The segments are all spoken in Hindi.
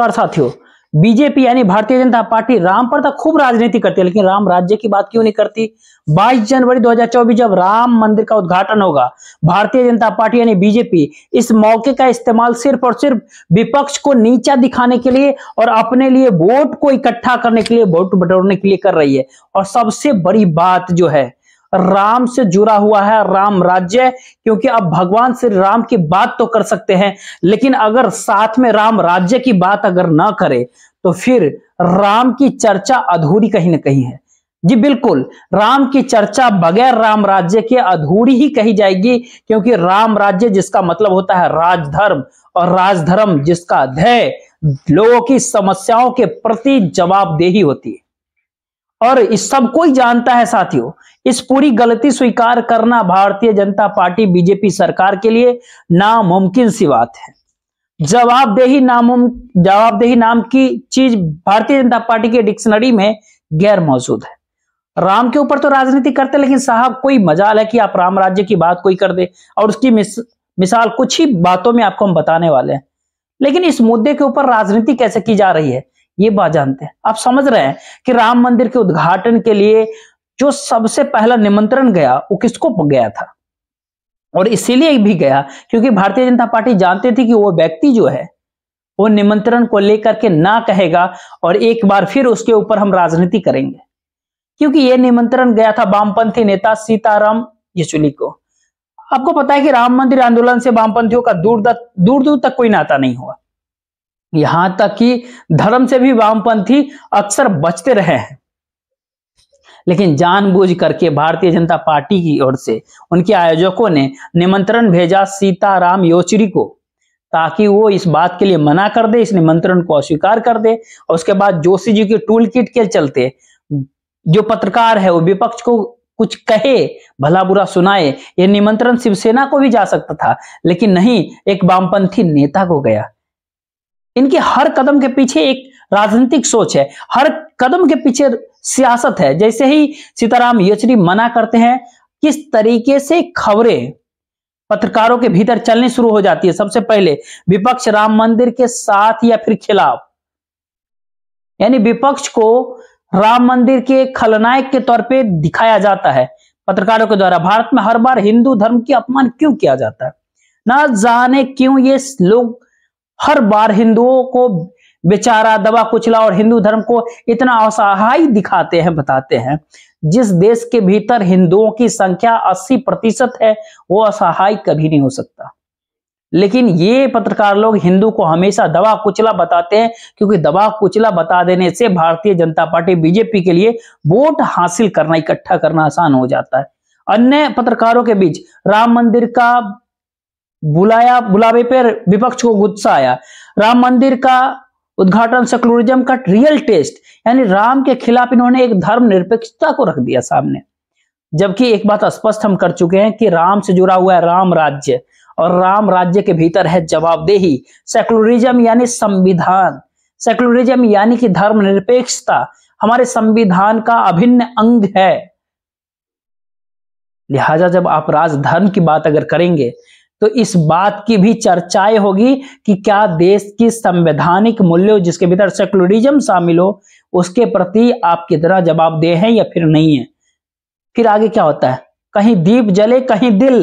साथियों बीजेपी यानी भारतीय जनता पार्टी राम पर तो खूब राजनीति करती है लेकिन राम राज्य की बात क्यों नहीं करती 22 जनवरी 2024 जब राम मंदिर का उद्घाटन होगा भारतीय जनता पार्टी यानी बीजेपी इस मौके का इस्तेमाल सिर्फ और सिर्फ विपक्ष को नीचा दिखाने के लिए और अपने लिए वोट को इकट्ठा करने के लिए वोट बटोरने के लिए कर रही है और सबसे बड़ी बात जो है राम से जुड़ा हुआ है राम राज्य क्योंकि अब भगवान श्री राम की बात तो कर सकते हैं लेकिन अगर साथ में राम राज्य की बात अगर ना करे तो फिर राम की चर्चा अधूरी कहीं ना कहीं है जी बिल्कुल राम की चर्चा बगैर राम राज्य के अधूरी ही कही जाएगी क्योंकि राम राज्य जिसका मतलब होता है राजधर्म और राजधर्म जिसका ध्येय लोगों की समस्याओं के प्रति जवाबदेही होती है और इस सब कोई जानता है साथियों इस पूरी गलती स्वीकार करना भारतीय जनता पार्टी बीजेपी सरकार के लिए नामुमकिन सी बात है जवाबदेही नामुम जवाबदेही नाम की चीज भारतीय जनता पार्टी के डिक्शनरी में गैर मौजूद है राम के ऊपर तो राजनीति करते लेकिन साहब कोई मजाल है कि आप राम राज्य की बात कोई कर दे और उसकी मिस, मिसाल कुछ ही बातों में आपको हम बताने वाले हैं लेकिन इस मुद्दे के ऊपर राजनीति कैसे की जा रही है ये बात जानते हैं आप समझ रहे हैं कि राम मंदिर के उद्घाटन के लिए जो सबसे पहला निमंत्रण गया वो किसको गया था और इसीलिए भी गया क्योंकि भारतीय जनता पार्टी जानती थी कि वो व्यक्ति जो है वो निमंत्रण को लेकर के ना कहेगा और एक बार फिर उसके ऊपर हम राजनीति करेंगे क्योंकि ये निमंत्रण गया था वामपंथी नेता सीताराम येचुली को आपको पता है कि राम मंदिर आंदोलन से वामपंथियों का दूर दूर दूर तक कोई नाता नहीं हुआ यहां तक कि धर्म से भी वामपंथी अक्सर बचते रहे हैं लेकिन जानबूझ करके भारतीय जनता पार्टी की ओर से उनके आयोजकों ने निमंत्रण भेजा सीताराम योचरी को ताकि वो इस बात के लिए मना कर दे इस निमंत्रण को अस्वीकार कर दे और उसके बाद जोशी जी की टूल किट के चलते जो पत्रकार है वो विपक्ष को कुछ कहे भला बुरा सुनाए ये निमंत्रण शिवसेना को भी जा सकता था लेकिन नहीं एक वामपंथी नेता को गया इनके हर कदम के पीछे एक राजनीतिक सोच है हर कदम के पीछे सियासत है जैसे ही सीताराम येचुरी मना करते हैं किस तरीके से खबरें पत्रकारों के भीतर चलनी शुरू हो जाती है सबसे पहले विपक्ष राम मंदिर के साथ या फिर खिलाफ यानी विपक्ष को राम मंदिर के खलनायक के तौर पे दिखाया जाता है पत्रकारों के द्वारा भारत में हर बार हिंदू धर्म की अपमान क्यों किया जाता है ना जाने क्यों ये लोग हर बार हिंदुओं को बेचारा दबा कुचला और हिंदू धर्म को इतना असहाय दिखाते हैं बताते हैं जिस देश के भीतर हिंदुओं की संख्या 80 प्रतिशत है वो असहाय कभी नहीं हो सकता लेकिन ये पत्रकार लोग हिंदू को हमेशा दबा कुचला बताते हैं क्योंकि दबा कुचला बता देने से भारतीय जनता पार्टी बीजेपी के लिए वोट हासिल करना इकट्ठा करना आसान हो जाता है अन्य पत्रकारों के बीच राम मंदिर का बुलाया बुलावे पर विपक्ष को गुस्सा आया राम मंदिर का उद्घाटन सेकुलरिज्म का रियल टेस्ट यानी राम के खिलाफ इन्होंने एक धर्म निरपेक्षता को रख दिया सामने जबकि एक बात स्पष्ट हम कर चुके हैं कि राम से जुड़ा हुआ है राम राज्य और राम राज्य के भीतर है जवाबदेही सेकुलरिज्म यानी संविधान सेकुलरिज्म यानी कि धर्मनिरपेक्षता हमारे संविधान का अभिन्न अंग है लिहाजा जब आप राजधर्म की बात अगर करेंगे तो इस बात की भी चर्चाएं होगी कि क्या देश की संवैधानिक मूल्य जिसके भीतर सेकुलरिज्म शामिल हो उसके प्रति आप कितना जवाबदेह हैं या फिर नहीं है फिर आगे क्या होता है कहीं दीप जले कहीं दिल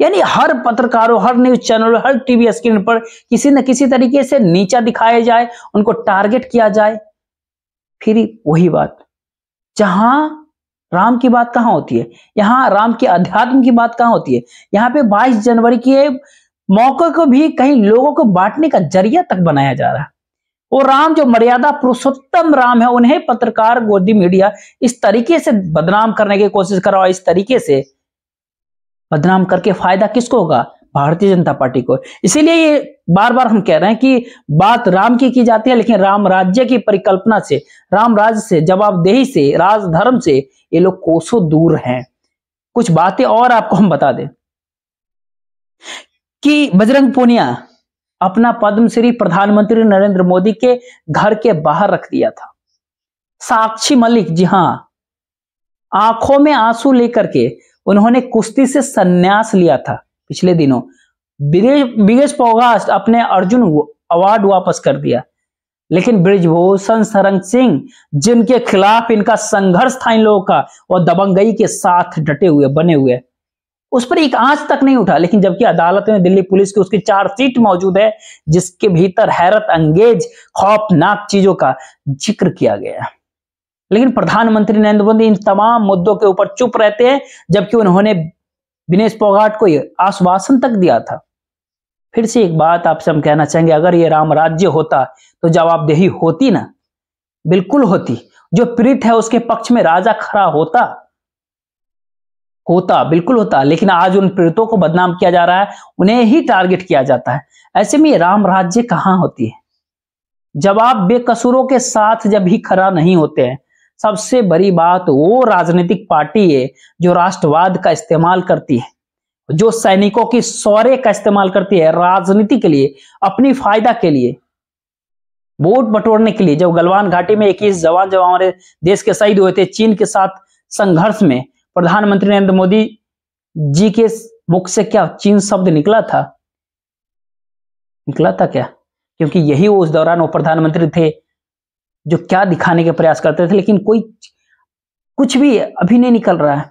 यानी हर पत्रकारों हर न्यूज चैनल हर टीवी स्क्रीन पर किसी न किसी तरीके से नीचा दिखाया जाए उनको टारगेट किया जाए फिर वही बात जहां राम की बात कहाँ होती है यहाँ राम के अध्यात्म की बात कहाँ होती है यहाँ पे 22 जनवरी के मौके को भी कहीं लोगों को बांटने का जरिया तक बनाया जा रहा है वो राम जो मर्यादा पुरुषोत्तम राम है उन्हें पत्रकार गोदी मीडिया इस तरीके से बदनाम करने की कोशिश कर रहा है इस तरीके से बदनाम करके फायदा किसको होगा भारतीय जनता पार्टी को इसीलिए ये बार बार हम कह रहे हैं कि बात राम की की जाती है लेकिन राम राज्य की परिकल्पना से राम राज्य से जवाबदेही से राजधर्म से ये लोग कोसों दूर हैं कुछ बातें और आपको हम बता दें कि बजरंग पुनिया अपना पद्मश्री प्रधानमंत्री नरेंद्र मोदी के घर के बाहर रख दिया था साक्षी मलिक जी हां आंखों में आंसू लेकर के उन्होंने कुश्ती से संन्यास लिया था पिछले दिनों बिगेस्ट पोगास्ट अपने अर्जुन अवार्ड वापस कर दिया लेकिन ब्रिजभूषण सरंग सिंह जिनके खिलाफ इनका संघर्ष था इन लोगों का और दबंगई के साथ डटे हुए बने हुए उस पर एक आंच तक नहीं उठा लेकिन जबकि अदालत में दिल्ली पुलिस की उसकी चार चार्जशीट मौजूद है जिसके भीतर हैरत अंगेज खौफनाक चीजों का जिक्र किया गया लेकिन प्रधानमंत्री नरेंद्र मोदी इन तमाम मुद्दों के ऊपर चुप रहते हैं जबकि उन्होंने विनेश पोगाट को यह आश्वासन तक दिया था फिर से एक बात आपसे हम कहना चाहेंगे अगर ये राम राज्य होता तो जवाबदेही होती ना बिल्कुल होती जो प्रीत है उसके पक्ष में राजा खड़ा होता होता बिल्कुल होता लेकिन आज उन पीड़ितों को बदनाम किया जा रहा है उन्हें ही टारगेट किया जाता है ऐसे में राम राज्य कहाँ होती है जब आप बेकसूरों के साथ जब ही खड़ा नहीं होते हैं सबसे बड़ी बात वो राजनीतिक पार्टी है जो राष्ट्रवाद का इस्तेमाल करती है जो सैनिकों की शौर्य का इस्तेमाल करती है राजनीति के लिए अपनी फायदा के लिए वोट बटोरने के लिए जब गलवान घाटी में 21 जवान जब हमारे देश के शहीद हुए थे चीन के साथ संघर्ष में प्रधानमंत्री नरेंद्र मोदी जी के मुख से क्या चीन शब्द निकला था निकला था क्या क्योंकि यही उस दौरान वो प्रधानमंत्री थे जो क्या दिखाने के प्रयास करते थे लेकिन कोई कुछ भी अभी नहीं निकल रहा है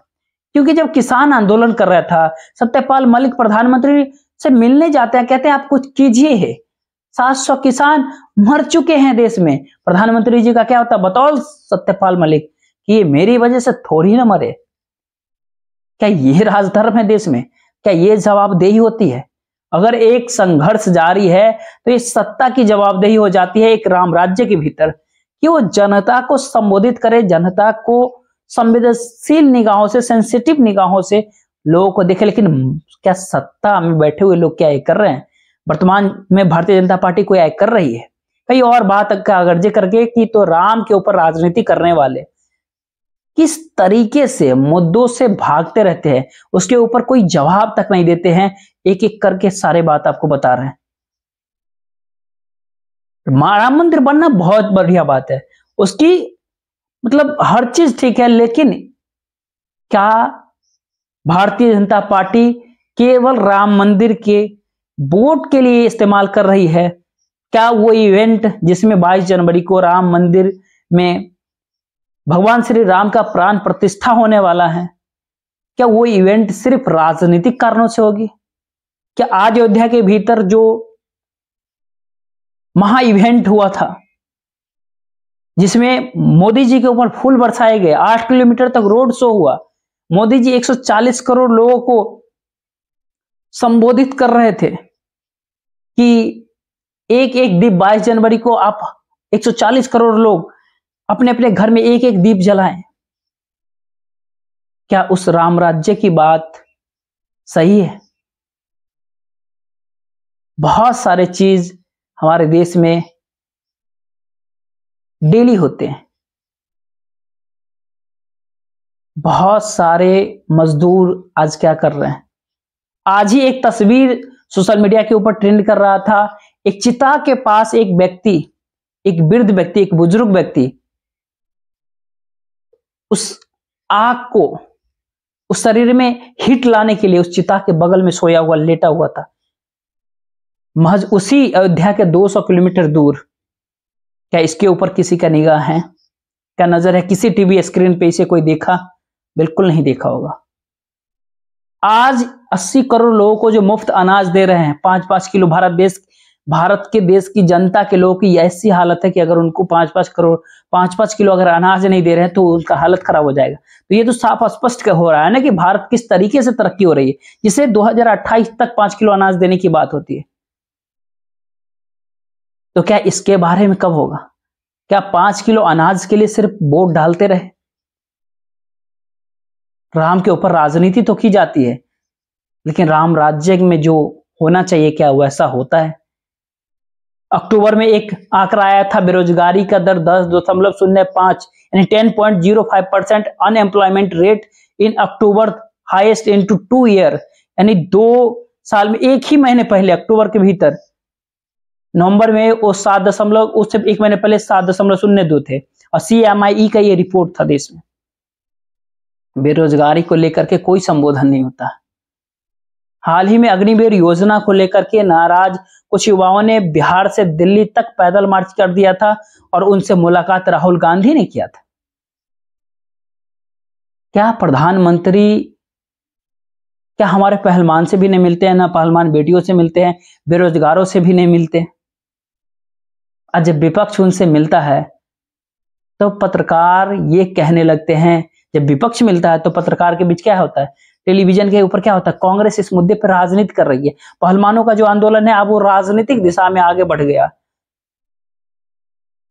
क्योंकि जब किसान आंदोलन कर रहा था सत्यपाल मलिक प्रधानमंत्री से मिलने जाते हैं कहते हैं आप कुछ कीजिए है सात सौ किसान मर चुके हैं देश में प्रधानमंत्री जी का क्या होता बतौल सत्यपाल मलिक कि ये मेरी वजह से थोड़ी ना मरे क्या ये राजधर्म है देश में क्या ये जवाबदेही होती है अगर एक संघर्ष जारी है तो ये सत्ता की जवाबदेही हो जाती है एक राम राज्य के भीतर कि वो जनता को संबोधित करे जनता को संवेदनशील निगाहों से सेंसिटिव निगाहों से लोगों को देखे लेकिन क्या सत्ता में बैठे हुए लोग क्या ये कर रहे हैं वर्तमान में भारतीय जनता पार्टी कोई आय कर रही है कई और बात का अगर्जे करके कि तो राम के ऊपर राजनीति करने वाले किस तरीके से मुद्दों से भागते रहते हैं उसके ऊपर कोई जवाब तक नहीं देते हैं एक एक करके सारे बात आपको बता रहे हैं राम मंदिर बनना बहुत बढ़िया बात है उसकी मतलब हर चीज ठीक है लेकिन क्या भारतीय जनता पार्टी केवल राम मंदिर के वोट के लिए इस्तेमाल कर रही है क्या वो इवेंट जिसमें 22 जनवरी को राम मंदिर में भगवान श्री राम का प्राण प्रतिष्ठा होने वाला है क्या वो इवेंट सिर्फ राजनीतिक कारणों से होगी क्या अयोध्या के भीतर जो महा इवेंट हुआ था जिसमें मोदी जी के ऊपर फूल बरसाए गए आठ किलोमीटर तक रोड शो हुआ मोदी जी 140 करोड़ लोगों को संबोधित कर रहे थे कि एक एक दीप 22 जनवरी को आप 140 करोड़ लोग अपने अपने घर में एक एक दीप जलाएं क्या उस राम राज्य की बात सही है बहुत सारे चीज हमारे देश में डेली होते हैं बहुत सारे मजदूर आज क्या कर रहे हैं आज ही एक तस्वीर सोशल मीडिया के ऊपर ट्रेंड कर रहा था एक चिता के पास एक व्यक्ति एक वृद्ध व्यक्ति एक बुजुर्ग व्यक्ति उस आग को उस शरीर में हीट लाने के लिए उस चिता के बगल में सोया हुआ लेटा हुआ था महज उसी अयोध्या के 200 किलोमीटर दूर क्या इसके ऊपर किसी का निगाह है क्या नजर है किसी टीवी स्क्रीन पे इसे कोई देखा बिल्कुल नहीं देखा होगा आज 80 करोड़ लोगों को जो मुफ्त अनाज दे रहे हैं पांच पांच किलो भारत देश भारत के देश की जनता के लोगों की ऐसी हालत है कि अगर उनको पांच पांच करोड़ पांच पांच किलो अगर अनाज नहीं दे रहे हैं तो उनका हालत खराब हो जाएगा तो ये तो साफ स्पष्ट हो रहा है ना कि भारत किस तरीके से तरक्की हो रही है जिसे 2028 तक पांच किलो अनाज देने की बात होती है तो क्या इसके बारे में कब होगा क्या पांच किलो अनाज के लिए सिर्फ वोट डालते रहे राम के ऊपर राजनीति तो की जाती है लेकिन राम राज्य में जो होना चाहिए क्या वैसा होता है अक्टूबर में एक आंकड़ा आया था बेरोजगारी का दर दस दशमलव शून्य पांच यानी ten point zero five percent unemployment rate in October highest in two two year यानी दो साल में एक ही महीने पहले अक्टूबर के भीतर नवंबर में वो सात दशमलव उससे एक महीने पहले सात दशमलव शून्य दो थे और सी e का ये रिपोर्ट था देश में बेरोजगारी को लेकर के कोई संबोधन नहीं होता हाल ही में अग्निवीर योजना को लेकर के नाराज कुछ युवाओं ने बिहार से दिल्ली तक पैदल मार्च कर दिया था और उनसे मुलाकात राहुल गांधी ने किया था क्या प्रधानमंत्री क्या हमारे पहलवान से भी नहीं मिलते हैं ना पहलवान बेटियों से मिलते हैं बेरोजगारों से भी नहीं मिलते हैं और जब विपक्ष उनसे मिलता है तो पत्रकार ये कहने लगते हैं जब विपक्ष मिलता है तो पत्रकार के बीच क्या होता है टेलीविजन के ऊपर क्या होता है कांग्रेस इस मुद्दे पर राजनीति कर रही है पहलवानों का जो आंदोलन है अब वो राजनीतिक दिशा में आगे बढ़ गया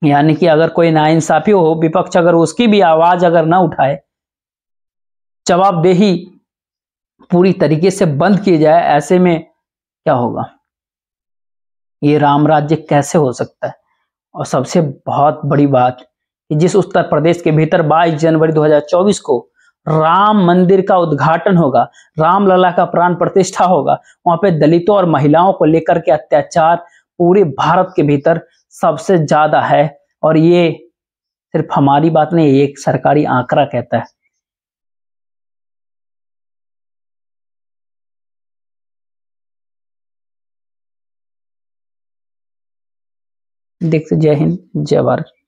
यानी कि अगर कोई नाइंसाफी हो विपक्ष अगर उसकी भी आवाज अगर ना उठाए जवाबदेही पूरी तरीके से बंद की जाए ऐसे में क्या होगा ये राम राज्य कैसे हो सकता है और सबसे बहुत बड़ी बात कि जिस उत्तर प्रदेश के भीतर 22 जनवरी 2024 को राम मंदिर का उद्घाटन होगा रामलला का प्राण प्रतिष्ठा होगा वहां पे दलितों और महिलाओं को लेकर के अत्याचार पूरे भारत के भीतर सबसे ज्यादा है और ये सिर्फ हमारी बात नहीं एक सरकारी आंकड़ा कहता है देख जय हिंद जय भारत